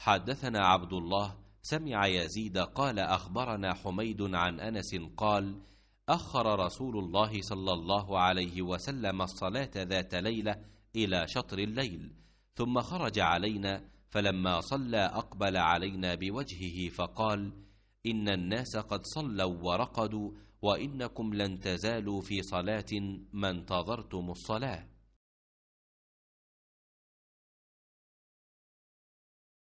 حدثنا عبد الله سمع يزيد قال أخبرنا حميد عن أنس قال أخر رسول الله صلى الله عليه وسلم الصلاة ذات ليلة إلى شطر الليل ثم خرج علينا فلما صلى أقبل علينا بوجهه فقال إن الناس قد صلوا ورقدوا وإنكم لن تزالوا في صلاة ما انتظرتم الصلاة